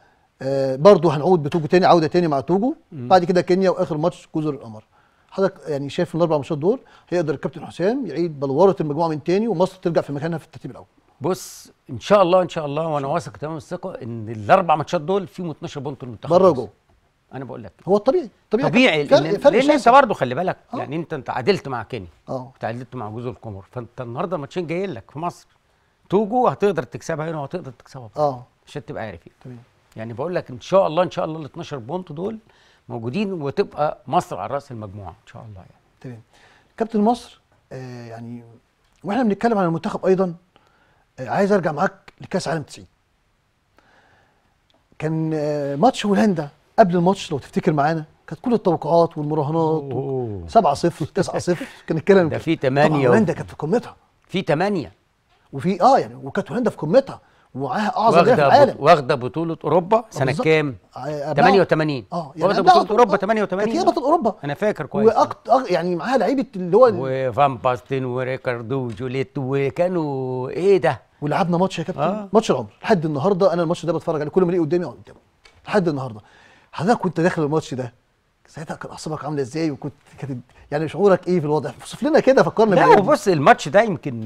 S1: آه برضه هنعود بتوجو تاني عوده تاني مع توجو بعد كده كينيا واخر ماتش جزر القمر حضرتك يعني شايف الاربع ماتشات دول هيقدر الكابتن حسام يعيد بلوره المجموعه من تاني ومصر ترجع في مكانها في الترتيب الاول بص
S3: ان شاء الله ان شاء الله وانا واثق تمام الثقه ان الاربع ماتشات دول فيهم 12 بونت المنتخب بره وجوه انا بقول لك هو الطبيعي طبيعي طبيعي لان, لأن انت برضه خلي بالك أوه. يعني انت انت عادلت مع كينيا اه وتعادلت مع جزر القمر فانت النهارده ماتشين جايين لك في مصر توجو هتقدر تكسبها هنا وهتقدر تكسبها بره اه عشان تبقى عارف يعني تمام يعني بقول لك ان شاء الله ان شاء الله ال 12 بونت دول موجودين وتبقى مصر على راس المجموعه ان شاء الله يعني
S1: تمام كابتن مصر آه يعني واحنا بنتكلم عن المنتخب ايضا آه عايز ارجع معاك لكاس عالم 90 كان آه ماتش هولندا قبل الماتش لو تفتكر معانا كانت كل التوقعات والمراهنات 7 0 9 0 كان الكلام ده في 8 هولندا كانت في قمتها في 8 وفي اه يعني وكانت هولندا في قمتها ومعاها اعظم لاعب في العالم
S3: واخده بطوله اوروبا سنه كام؟
S1: 88 آه،, آه،, اه يعني واخده بطوله اوروبا 88 كانت هي بطل اوروبا
S3: انا فاكر كويس
S1: وأكت... أغ... يعني معاها لعيبه اللي هو
S3: وفان باستن وريكاردو وجوليت
S1: وكانوا ايه ده؟ ولعبنا ماتش يا كابتن آه. ماتش العمر لحد النهارده انا الماتش ده بتفرج عليه كل ما الاقيه قدامي اقعد قدامه لحد النهارده حضرتك كنت داخل الماتش ده ساعتها كان اعصابك عامله ازاي وكنت كانت يعني شعورك ايه في الوضع وصف لنا كده فكرنا لا بقى. بص
S3: الماتش ده يمكن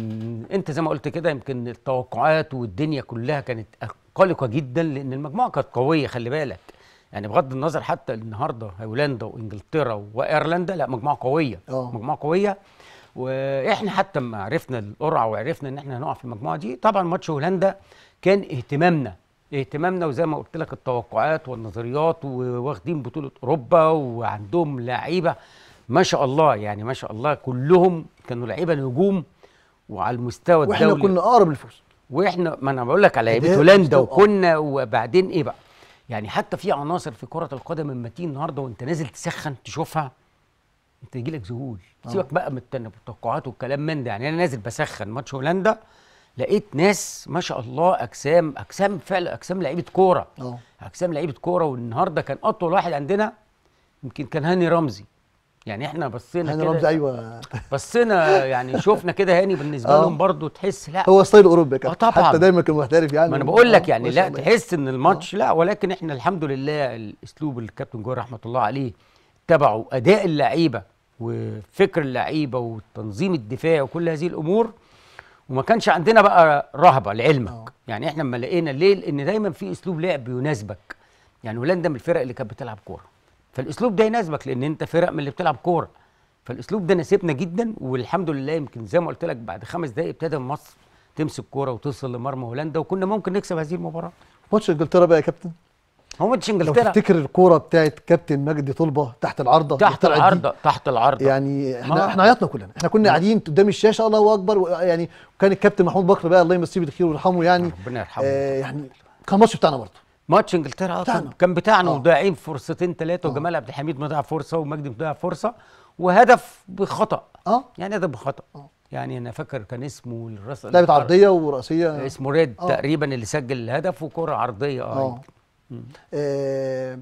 S3: انت زي ما قلت كده يمكن التوقعات والدنيا كلها كانت قلقه جدا لان المجموعه كانت قويه خلي بالك يعني بغض النظر حتى النهارده هولندا وانجلترا وايرلندا لا مجموعه قويه أوه. مجموعه قويه واحنا حتى ما عرفنا القرعه وعرفنا ان احنا هنقع في المجموعه دي طبعا ماتش هولندا كان اهتمامنا اهتمامنا وزي ما قلت لك التوقعات والنظريات وواخدين بطوله اوروبا وعندهم لعيبه ما شاء الله يعني ما شاء الله كلهم كانوا لعيبه نجوم وعلى المستوى واحنا الدولي واحنا كنا اقرب للفوز واحنا ما انا بقول لك على إيه، لعيبه هولندا وكنا وبعدين ايه بقى يعني حتى في عناصر في كره القدم لما تيجي النهارده وانت نازل تسخن تشوفها انت يجيلك ذهول آه. سيبك بقى من التوقعات والكلام من ده يعني انا نازل بسخن ماتش هولندا لقيت ناس ما شاء الله اجسام اجسام فعلا اجسام لعيبه كوره اه اجسام لعيبه كوره والنهارده كان اطول واحد عندنا يمكن كان هاني رمزي يعني احنا بصينا هاني رمزي ايوه (laughs) بصينا يعني شفنا كده هاني بالنسبه أوه. لهم
S1: برضو تحس لا هو ستايل اوروبي كده أه، طبعا حتى دايما كان محترف يعني ما انا بقول لك أه. يعني لا
S3: تحس ان الماتش أه. لا ولكن احنا الحمد لله الاسلوب اللي الكابتن جوهر رحمه الله عليه اتبعه اداء اللعيبه وفكر اللعيبه والتنظيم الدفاعي وكل هذه الامور وما كانش عندنا بقى رهبه لعلمك أوه. يعني احنا لما لقينا ليه لان دايما في اسلوب لعب يناسبك يعني هولندا من الفرق اللي كانت بتلعب كوره فالاسلوب ده يناسبك لان انت فرق من اللي بتلعب كوره فالاسلوب ده ناسبنا جدا والحمد لله يمكن زي ما قلت لك بعد خمس دقائق ابتدى مصر تمسك كوره وتوصل لمرمى هولندا وكنا ممكن نكسب هذه المباراه
S1: ماتش انجلترا بقى يا كابتن هو ماتش انجلترا لو تفتكر الكوره بتاعت كابتن مجدي طلبه تحت العارضه تحت العارضه تحت العارضه يعني احنا احنا عيطنا كلنا احنا كنا قاعدين قدام الشاشه الله اكبر يعني كان الكابتن محمود بكر بقى الله يمسيه بالخير ويرحمه يعني
S3: ربنا يرحمه آه يعني
S1: كان الماتش بتاعنا برضه ماتش انجلترا بتاعنا. كان
S3: بتاعنا آه. وضايعين فرصتين ثلاثه آه. وجمال عبد الحميد مضيع فرصه ومجدي مضيع فرصه وهدف بخطا اه يعني هدف بخطا آه. يعني انا فاكر كان اسمه الراس لعبه عرضيه وراسيه اسمه ريد آه. تقريبا اللي سجل الهدف وكره عرضيه آه.
S1: آه،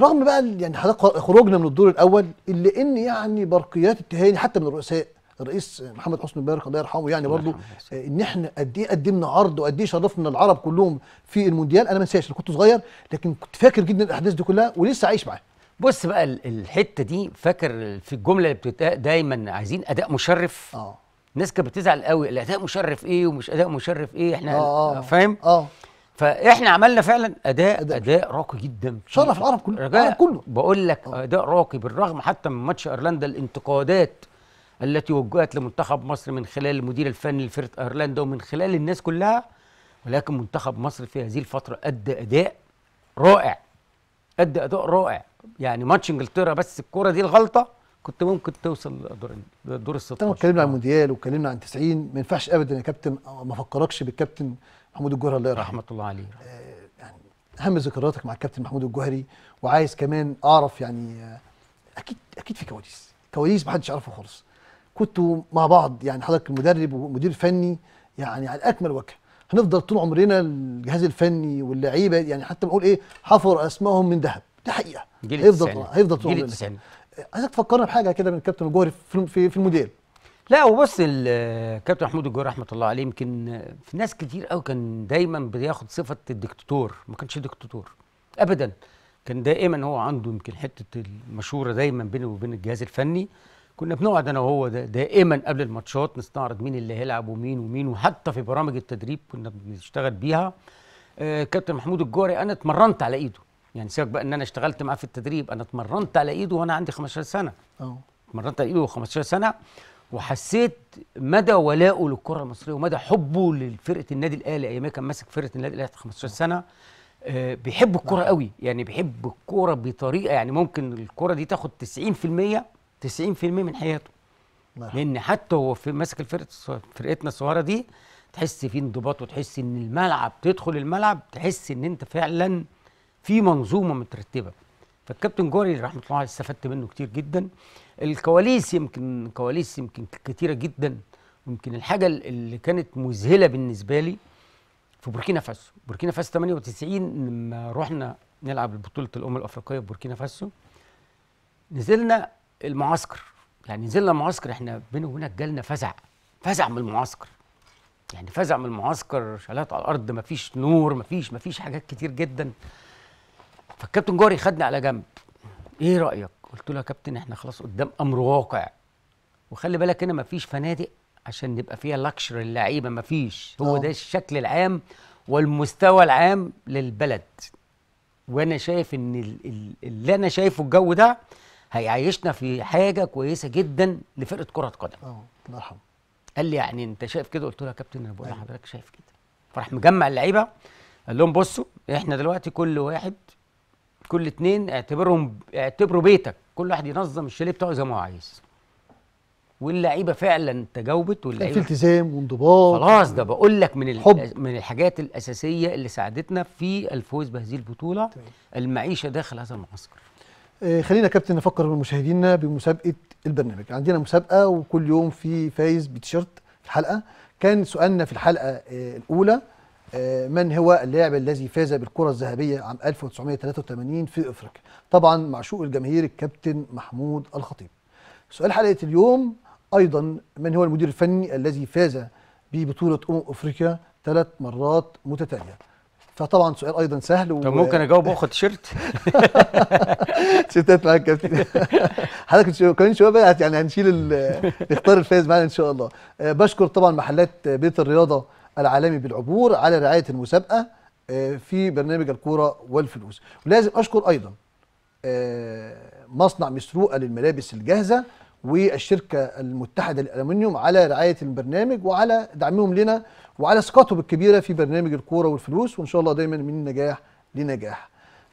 S1: رغم بقى يعني خروجنا من الدور الاول الا ان يعني برقيات التهاني حتى من الرؤساء الرئيس محمد حسني مبارك الله يرحمه يعني برضه آه، ان احنا قد ايه قدمنا عرض وقد ايه شرفنا العرب كلهم في المونديال انا ما انساش انا كنت صغير لكن كنت فاكر جدا الاحداث دي كلها ولسه عايش معاها بص بقى الحته دي
S3: فاكر في الجمله اللي بتتقال دايما عايزين اداء مشرف اه الناس كانت بتزعل قوي الاداء مشرف ايه ومش اداء مشرف ايه احنا آه آه فاهم اه فاحنا عملنا فعلا اداء اداء, أداء راقي جدا شرف العرب كله العرب كله بقول لك آه. اداء راقي بالرغم حتى من ماتش ايرلندا الانتقادات التي وجهت لمنتخب مصر من خلال المدير الفني لفرقه ايرلندا ومن خلال الناس كلها ولكن منتخب مصر في هذه الفتره ادى اداء رائع ادى اداء رائع يعني ماتش انجلترا بس الكوره دي
S1: الغلطه كنت ممكن توصل لدور ال 16 طب اتكلمنا عن المونديال واتكلمنا عن 90 ما ينفعش ابدا يا كابتن ما افكركش بالكابتن محمود الجوهري الله يرحمه رحمه الله عليه آه، يعني اهم ذكرياتك مع الكابتن محمود الجوهري وعايز كمان اعرف يعني آه، اكيد اكيد في كواليس كواليس محدش يعرفها خالص كنتوا مع بعض يعني حضرتك المدرب ومدير فني يعني على اكمل وجه هنفضل طول عمرنا الجهاز الفني واللعيبه يعني حتى بقول ايه حفر اسمائهم من ذهب دي حقيقه هيفضل هيفضل طول عمرنا عايزك تفكرنا بحاجه كده من الكابتن الجوهري في في الموديل
S3: لا وبص الكابتن محمود الجوهري رحمه الله عليه يمكن في ناس كتير قوي كان دايما بياخد صفه الدكتاتور ما كانش دكتاتور ابدا كان دائما هو عنده يمكن حته المشوره دايما بينه وبين الجهاز الفني كنا بنقعد انا وهو دائما قبل الماتشات نستعرض مين اللي هيلعب ومين ومين وحتى في برامج التدريب كنا بنشتغل بيها آه، كابتن محمود الجوري انا اتمرنت على ايده يعني سيبك بقى ان انا اشتغلت معاه في التدريب انا اتمرنت على ايده وانا عندي 15 سنه اه اتمرنت على ايده 15 سنه وحسيت مدى ولائه للكره المصريه ومدى حبه لفرقه النادي الاهلي ايام كان ماسك فرقه النادي الاهلي 15 سنه آه، بيحب الكوره قوي يعني بيحب الكوره بطريقه يعني ممكن الكوره دي تاخد 90% 90% من حياته نعم. لان حتى هو في ماسك الفرقه فرقتنا الصغيره دي تحس في انضباط وتحس ان الملعب تدخل الملعب تحس ان انت فعلا في منظومه مترتبه فالكابتن جوري رحمه الله عليه استفدت منه كتير جدا الكواليس يمكن كواليس يمكن كتيره جدا يمكن الحاجه اللي كانت مذهله بالنسبه لي في بوركينا فاسو بوركينا فاسو 98 لما رحنا نلعب بطوله الامم الافريقيه في بوركينا فاسو نزلنا المعسكر يعني نزلنا المعسكر احنا بينه وهنا جالنا فزع فزع من المعسكر يعني فزع من المعسكر شالات على الارض مفيش نور مفيش مفيش حاجات كتير جدا فالكابتن جوري خدني على جنب ايه رايك قلت له يا كابتن احنا خلاص قدام امر واقع وخلي بالك هنا مفيش فنادق عشان نبقى فيها لكشر اللعيبه مفيش هو آه. ده الشكل العام والمستوى العام للبلد وانا شايف ان اللي انا شايفه الجو ده هيعيشنا في حاجه كويسه جدا لفرقه كره قدم اه مرحبا قال لي يعني انت شايف كده قلت له يا كابتن انا بقول أيوه. لحضرتك شايف كده فراح مجمع اللعيبه قال لهم بصوا احنا دلوقتي كل واحد كل اتنين اعتبرهم اعتبروا بيتك كل واحد ينظم الشاليه بتاعه زي ما هو عايز واللعيبه فعلا تجاوبت واللعيبه في
S1: التزام وانضباط خلاص ده
S3: بقول لك من حب. من الحاجات الاساسيه اللي ساعدتنا في الفوز بهذه البطوله طيب. المعيشه داخل هذا المعسكر
S1: آه خلينا كابتن نفكر بمشاهدينا بمسابقه البرنامج عندنا مسابقه وكل يوم في فايز بتيشيرت في الحلقه كان سؤالنا في الحلقه آه الاولى من هو اللاعب الذي فاز بالكرة الذهبية عام 1983 في أفريقيا طبعا معشوق الجماهير الكابتن محمود الخطيب سؤال حلقة اليوم أيضا من هو المدير الفني الذي فاز ببطولة أمم أفريقيا ثلاث مرات متتالية فطبعا سؤال ايضا سهل و... طب ممكن اجاوب واخد تيشيرت تيشيرتات (laughs) معاك كابتن حضرتك كمان شويه بقى يعني هنشيل نختار الفايز معانا ان شاء الله آه، بشكر طبعا محلات بيت الرياضه العالمي بالعبور على رعايه المسابقه آه، في برنامج الكوره والفلوس ولازم اشكر ايضا آه، مصنع مسروقه للملابس الجاهزه والشركه المتحده للألمنيوم على رعايه البرنامج وعلى دعمهم لنا وعلى سكاتهم الكبيره في برنامج الكوره والفلوس وان شاء الله دايما من نجاح لنجاح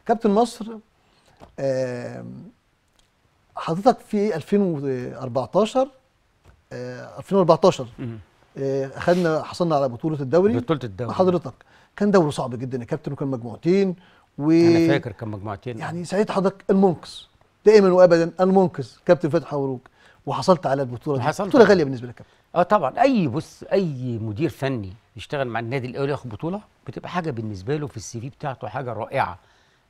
S1: كابتن مصر آه، حضرتك في 2014 2014 آه، اخذنا حصلنا على بطوله الدوري بطوله الدوري حضرتك كان دوري صعب جدا يا كابتن وكان مجموعتين و انا فاكر
S3: كان مجموعتين
S1: يعني ساعتها حضرتك المنقذ دائما وابدا المنقذ كابتن فتحي عروج وحصلت على البطوله دي حصلت بطوله غاليه بالنسبه لك كابتن اه طبعا اي بص
S3: اي مدير فني يشتغل مع النادي الاول ياخد بطوله بتبقى حاجه بالنسبه له في السي في بتاعته حاجه رائعه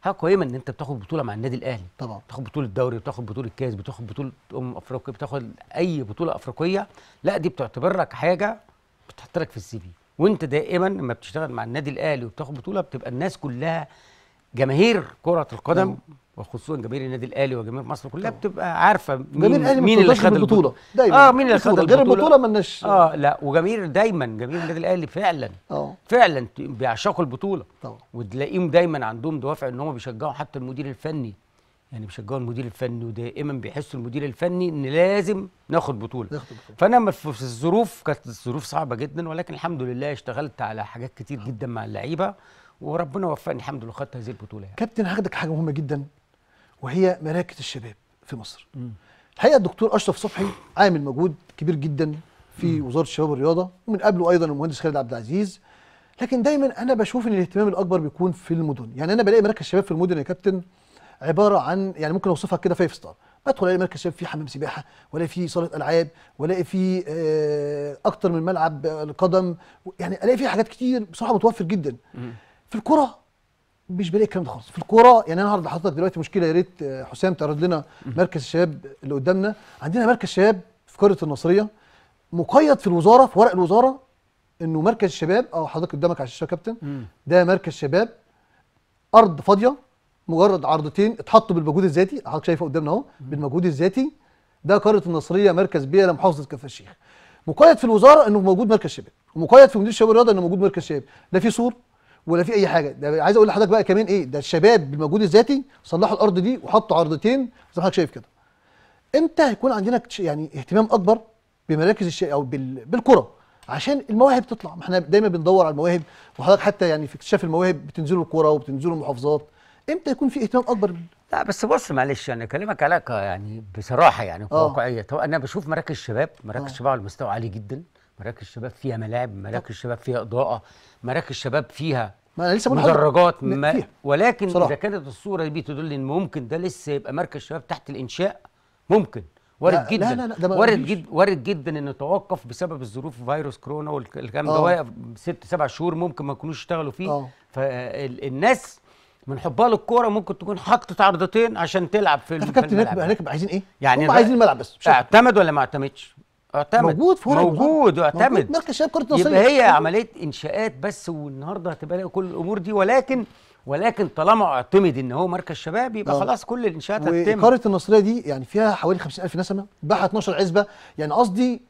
S3: حاجه قيمه ان انت بتاخد بطوله مع النادي الاهلي طبعا بتاخد بطوله الدوري بتاخد بطوله الكاس بتاخد بطوله امم افريقيا بتاخد اي بطوله افريقيه لا دي بتعتبر لك حاجه بتحط لك في السي في وانت دائما لما بتشتغل مع النادي الاهلي وبتاخد بطوله بتبقى الناس كلها جماهير كره القدم نعم. وخصوصا جماهير النادي الاهلي وجماهير مصر كلها بتبقى عارفه مين مين اللي خد البطوله دايما اه مين اللي خد البطوله غير البطوله مالناش اه لا وجماهير دايما جماهير النادي الاهلي فعلا اه فعلا بيعشقوا البطوله طبعا وتلاقيهم دايما عندهم دوافع ان هم بيشجعوا حتى المدير الفني يعني بيشجعوا المدير الفني ودائما بيحسوا المدير الفني ان لازم ناخد بطوله ناخد بطوله فانا في الظروف كانت الظروف صعبه جدا ولكن الحمد لله اشتغلت على حاجات كتير جدا مع اللعيبه وربنا وفقني الحمد لله خدت
S1: هذه البطوله يعني. كابتن هاخدك حاجه مهمه جدا وهي مراكز الشباب في مصر م. الحقيقه الدكتور اشرف صبحي عامل مجهود كبير جدا في م. وزاره الشباب والرياضه ومن قبله ايضا المهندس خالد عبد العزيز لكن دايما انا بشوف ان الاهتمام الاكبر بيكون في المدن يعني انا بلاقي مراكز الشباب في المدن يا كابتن عباره عن يعني ممكن اوصفها كده فايف ستار بدخل الاقي مركز شباب فيه حمام سباحه ولا فيه صاله العاب ولا فيه آه، اكتر من ملعب آه، القدم يعني الاقي فيه حاجات كتير بصراحه متوفر جدا م. في الكرة مش بلاقي الكلام ده خالص في الكوره يعني انا هعرض لحضرتك دلوقتي مشكله يا ريت آه، حسام تعرض لنا مركز الشباب اللي قدامنا عندنا مركز شباب في قريه النصريه مقيد في الوزاره في ورق الوزاره انه مركز الشباب او حضرتك قدامك على الشاشه يا كابتن ده مركز شباب ارض فاضيه مجرد عرضتين اتحطوا بالمجهود الذاتي حضرتك شايفه قدامنا اهو بالمجهود الذاتي ده قريه النصريه مركز بيئه لمحافظه كفر الشيخ مقيد في الوزاره انه موجود مركز شباب ومقيد في مدير الشباب والرياضه انه موجود مركز شباب لا في صور ولا في اي حاجه ده عايز اقول لحضرتك بقى كمان ايه ده الشباب بالمجهود الذاتي صلحوا الارض دي وحطوا عرضتين زي ما حضرتك شايف كده امتى هيكون عندنا يعني اهتمام اكبر بمراكز الش... او بال... بالكره عشان المواهب تطلع ما احنا دايما بندور على المواهب وحضرتك حتى يعني في اكتشاف المواهب بتنزلوا الكوره وبتنزلوا المحافظات امتى يكون في اهتمام
S3: اكبر لا بس بص معلش انا اكلمك علاقه يعني بصراحه يعني آه. واقعيه انا بشوف مراكز الشباب مراكز الشباب آه. على مستوى عالي جدا مراكز الشباب فيها ملاعب مراكز الشباب فيها اضاءه مراكز الشباب فيها ما أنا لسه مدرجات ما فيها. ولكن صراحة. اذا كانت الصوره دي بتدل ان ممكن ده لسه يبقى مركز شباب تحت الانشاء ممكن وارد لا جدا لا لا لا وارد جدا وارد جدا انه توقف بسبب الظروف فيروس كورونا والكلام ده آه. واقف ست سبع شهور ممكن ما يكونوش اشتغلوا فيه أوه. فالناس من حبها للكوره ممكن تكون حطت عرضتين عشان تلعب في الملعب هنركب عايزين ايه؟ يعني هم عايزين الملعب بس اعتمد ولا ما اعتمدش؟ اعتمد موجود في موجود اعتمد مركز شباب كره مصريه يبقى هي عمليه انشاءات بس والنهارده هتبقى كل الامور دي ولكن ولكن طالما اعتمد ان هو مركز شباب يبقى آه. خلاص كل الانشاءات هتتم وقريه
S1: النصريه دي يعني فيها حوالي 50000 نسمه باعها 12 عزبه يعني قصدي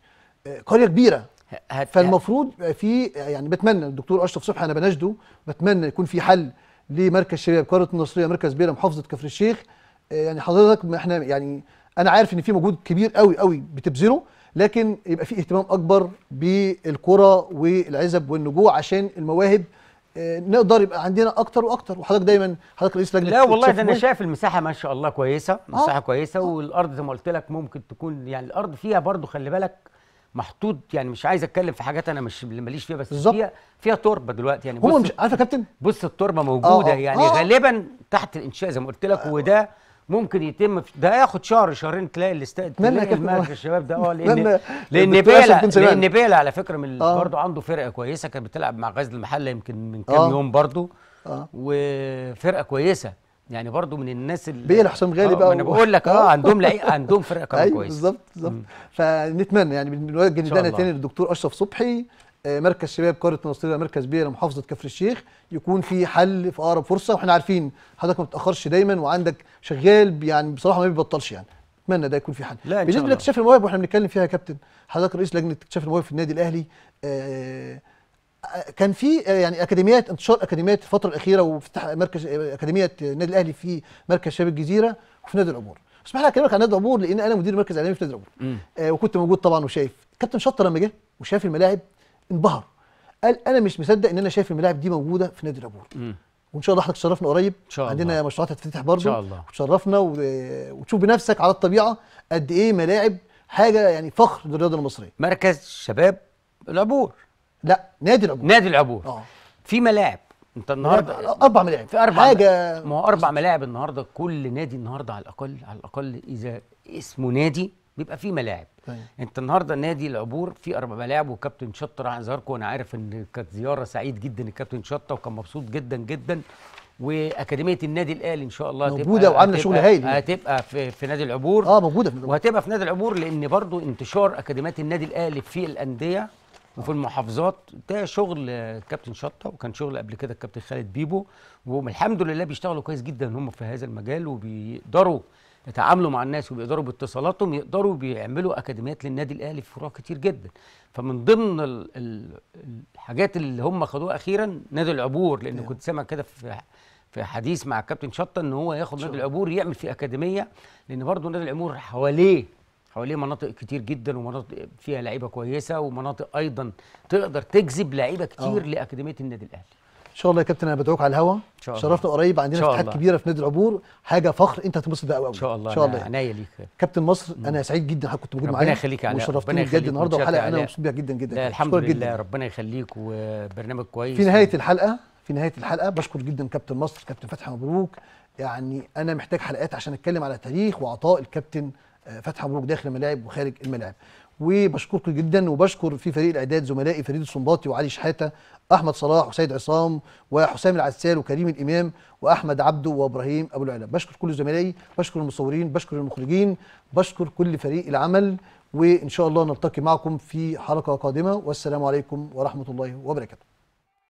S1: آه، قريه كبيره هت... فالمفروض في يعني بتمنى الدكتور اشرف صبحي انا بناشده بتمنى يكون في حل لمركز شباب قريه النصريه مركز بيرة محافظه كفر الشيخ آه، يعني حضرتك احنا يعني انا عارف ان في مجهود كبير قوي قوي بتبذله لكن يبقى في اهتمام اكبر بالكره والعزب والنجوع عشان المواهب آه، نقدر يبقى عندنا اكتر واكتر وحضرتك دايما حضرتك رئيس لجنه لا والله ده انا شايف
S3: المساحه ما شاء الله كويسه آه. مساحه آه. كويسه والارض زي ما قلت لك ممكن تكون يعني الارض فيها برضو خلي بالك محطوط يعني مش عايز اتكلم في حاجات انا مش ماليش فيها بس فيها فيها تربه دلوقتي يعني بص هو مش عارف يا كابتن بص التربه آه، موجوده آه آه. يعني آه. غالبا تحت الانشاء زي ما قلت لك آه. وده ممكن يتم في ده ياخد شهر شهرين تلاقي الاستاد تلاقي المركز الشباب ده اه لان لان بيلا لان بيلا على فكره من آه. برضه عنده فرقه كويسه كانت بتلعب مع غزل المحله يمكن من كام آه. يوم برضه آه. وفرقه كويسه يعني برضه من الناس اللي بيلا حسام غالي آه، بقى انا بقول لك اه, آه. عندهم لعيبه عندهم فرقه أيوة، كويسه ايوه بالظبط
S1: بالظبط فنتمنى يعني بنوجه نداء تاني للدكتور اشرف صبحي آه، مركز شباب قاره مصرية مركز بيئه لمحافظه كفر الشيخ يكون في حل في اقرب فرصه واحنا عارفين حضرتك ما بتاخرش دايما وعندك شغال يعني بصراحه ما بيبطلش يعني اتمنى ده يكون في حل لا بالنسبه لاكتشاف المواهب واحنا بنتكلم فيها يا كابتن حضرتك رئيس لجنه اكتشاف المواهب في النادي الاهلي آه، آه، كان في يعني اكاديميات انتشار اكاديميات الفتره الاخيره وافتتاح مركز اكاديميه النادي الاهلي في مركز شباب الجزيره وفي نادي العبور اسمح لي اكلمك عن نادي العبور لان انا مدير مركز اعلامي في نادي العبور آه وكنت موجود طبعا وشايف كابتن شطه لما جه وشاف الملاعب انبهر قال انا مش مصدق ان انا شايف الملاعب دي موجوده في نادي العبور وان شاء الله حضرتك تشرفنا قريب إن شاء الله. عندنا مشروعات هتفتتح برضه ان شاء الله وتشرفنا و... وتشوف بنفسك على الطبيعه قد ايه ملاعب حاجه يعني فخر للرياضه المصريه مركز شباب العبور لا نادي العبور نادي العبور اه في ملاعب انت النهارده اربع ملاعب في اربع
S3: حاجه ما هو اربع ملاعب النهارده كل نادي النهارده على الاقل على الاقل اذا اسمه نادي بيبقى فيه ملاعب طيب. انت النهارده نادي العبور في اربع ملاعب وكابتن شطه راح يظهركم وانا عارف ان كانت زياره سعيد جدا الكابتن شطه وكان مبسوط جدا جدا واكاديميه النادي الاهلي ان شاء الله موجوده وعامله شغل هايل هتبقى في, في نادي العبور اه موجوده في وهتبقى في نادي العبور لان برضو انتشار اكاديميات النادي الاهلي في الانديه وفي المحافظات ده شغل الكابتن شطه وكان شغل قبل كده الكابتن خالد بيبو والحمد لله بيشتغلوا كويس جدا هم في هذا المجال وبيقدروا يتعاملوا مع الناس وبيقدروا باتصالاتهم يقدروا بيعملوا اكاديميات للنادي الاهلي في فروع كتير جدا فمن ضمن الحاجات اللي هم خدوها اخيرا نادي العبور لان كنت سامع كده في في حديث مع الكابتن شطه ان هو ياخد نادي العبور يعمل فيه اكاديميه لان برضه نادي العبور حواليه حواليه مناطق كتير جدا ومناطق فيها لعيبه كويسه ومناطق ايضا تقدر تجذب لعيبه كتير آه. لاكاديميه النادي الاهلي
S1: شاء الله يا كابتن انا بدعوك على الهوا شرفنا قريب عندنا افتتاحات كبيره في نادي العبور حاجه فخر انت هتنبسط بيها قوي ان شاء الله ان شاء الله عينيا ليك كابتن مصر انا سعيد جدا حضرتك كنت موجود معايا ربنا يخليك يا وشرفتني بجد النهارده وحلقه انا مبسوط بيها جدا جدا الحمد لله جداً. ربنا
S3: يخليك وبرنامج كويس في نهايه الحلقه
S1: في نهايه الحلقه بشكر جدا كابتن مصر كابتن فتحي مبروك يعني انا محتاج حلقات عشان اتكلم على تاريخ وعطاء الكابتن آه، فتحي مبروك داخل الملاعب وخارج الملاعب وبشكركم جدا وبشكر في فريق الاعداد زملائي فريد الصنباطي وعلي شحاته احمد صلاح وسيد عصام وحسام العسال وكريم الامام واحمد عبده وابراهيم ابو العلا بشكر كل زملائي بشكر المصورين بشكر المخرجين بشكر كل فريق العمل وان شاء الله نلتقي معكم في حلقه قادمه والسلام عليكم ورحمه الله وبركاته